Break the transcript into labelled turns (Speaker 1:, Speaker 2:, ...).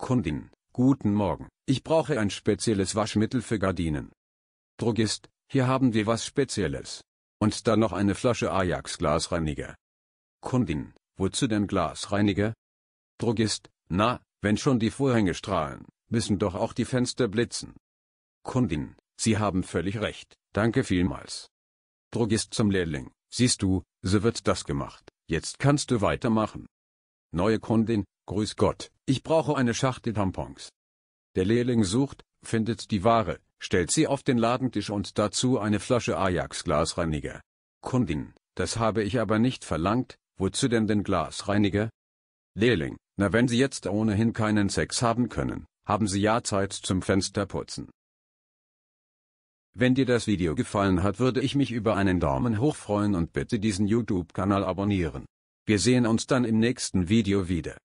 Speaker 1: Kundin, guten Morgen, ich brauche ein spezielles Waschmittel für Gardinen. Drogist, hier haben wir was Spezielles. Und dann noch eine Flasche Ajax Glasreiniger. Kundin, wozu denn Glasreiniger? Drogist, na, wenn schon die Vorhänge strahlen, müssen doch auch die Fenster blitzen. Kundin, Sie haben völlig recht, danke vielmals. Drogist zum Lehrling, siehst du, so wird das gemacht, jetzt kannst du weitermachen. Neue Kundin, Grüß Gott, ich brauche eine Schachtel Tampons. Der Lehrling sucht, findet die Ware, stellt sie auf den Ladentisch und dazu eine Flasche Ajax-Glasreiniger. Kundin, das habe ich aber nicht verlangt, wozu denn den Glasreiniger? Lehrling, na wenn Sie jetzt ohnehin keinen Sex haben können, haben Sie ja Zeit zum Fensterputzen. Wenn dir das Video gefallen hat, würde ich mich über einen Daumen hoch freuen und bitte diesen YouTube-Kanal abonnieren. Wir sehen uns dann im nächsten Video wieder.